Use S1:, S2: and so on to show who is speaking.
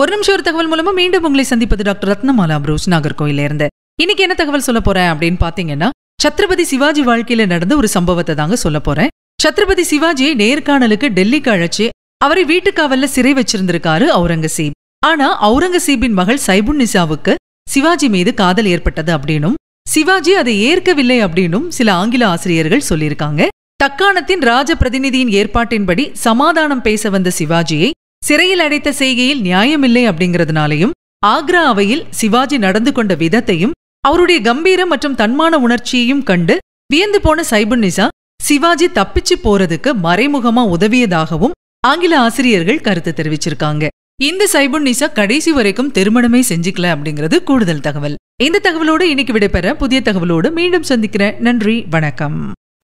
S1: ஒரு நிமிஷம் ஒரு தகவல் மூலமா மீண்டும் உங்களை சந்திப்பது டாக்டர் ரத்னமாலா புரூஸ் நாகர்கோயில இருந்து இன்னைக்கு என்ன தகவல் சொல்ல போறேன் அப்படின்னு பாத்தீங்கன்னா சத்ரபதி சிவாஜி வாழ்க்கையில நடந்த ஒரு சம்பவத்தை தாங்க சொல்ல போறேன் சத்ரபதி சிவாஜியை நேர்காணலுக்கு டெல்லிக்கு அழைச்சி அவரை வீட்டுக்காவல்ல சிறை வச்சிருந்திருக்காரு அவுரங்கசீப் ஆனா அவுரங்கசீபின் மகள் சைபுன் நிசாவுக்கு சிவாஜி மீது காதல் ஏற்பட்டது அப்படின்னும் சிவாஜி அதை ஏற்கவில்லை அப்படின்னும் சில ஆங்கில ஆசிரியர்கள் சொல்லியிருக்காங்க தக்காணத்தின் ராஜ பிரதிநிதியின் ஏற்பாட்டின்படி சமாதானம் பேச வந்த சிவாஜியை சிறையில் அடைத்த செய்கையில் நியாயமில்லை அப்படிங்கிறதுனாலையும் ஆக்ரா அவையில் சிவாஜி நடந்து கொண்ட விதத்தையும் அவருடைய கம்பீரம் மற்றும் தன்மான உணர்ச்சியையும் கண்டு வியந்து போன சைபுன் நிசா சிவாஜி தப்பிச்சு போறதுக்கு மறைமுகமா உதவியதாகவும் ஆங்கில ஆசிரியர்கள் கருத்து தெரிவிச்சிருக்காங்க இந்த சைபுன் நிசா கடைசி வரைக்கும் திருமணமே செஞ்சுக்கல அப்படிங்கிறது கூடுதல் தகவல் இந்த தகவலோடு இன்னைக்கு விடைபெற புதிய தகவலோடு மீண்டும் சந்திக்கிறேன் நன்றி வணக்கம்